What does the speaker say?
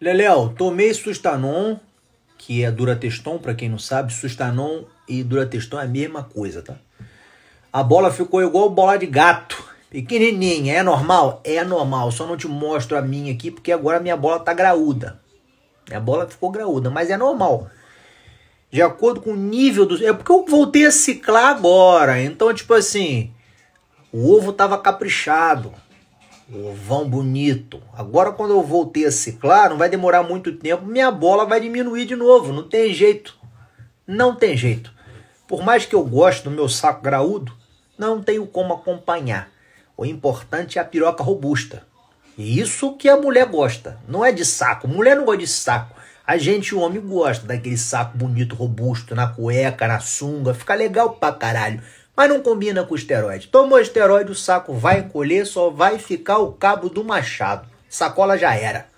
Leléo, tomei Sustanon, que é Durateston, para quem não sabe, Sustanon e Durateston é a mesma coisa, tá? A bola ficou igual bola de gato, pequenininha, é normal? É normal, só não te mostro a minha aqui, porque agora a minha bola tá graúda. A bola ficou graúda, mas é normal. De acordo com o nível dos... É porque eu voltei a ciclar agora, então tipo assim, o ovo tava caprichado, o vão bonito. Agora, quando eu voltei a ciclar, não vai demorar muito tempo, minha bola vai diminuir de novo. Não tem jeito. Não tem jeito. Por mais que eu goste do meu saco graúdo, não tenho como acompanhar. O importante é a piroca robusta. E isso que a mulher gosta. Não é de saco. Mulher não gosta de saco. A gente, o homem, gosta daquele saco bonito, robusto, na cueca, na sunga. Fica legal pra caralho mas não combina com o esteroide. Tomou esteroide, o saco vai encolher, só vai ficar o cabo do machado. Sacola já era.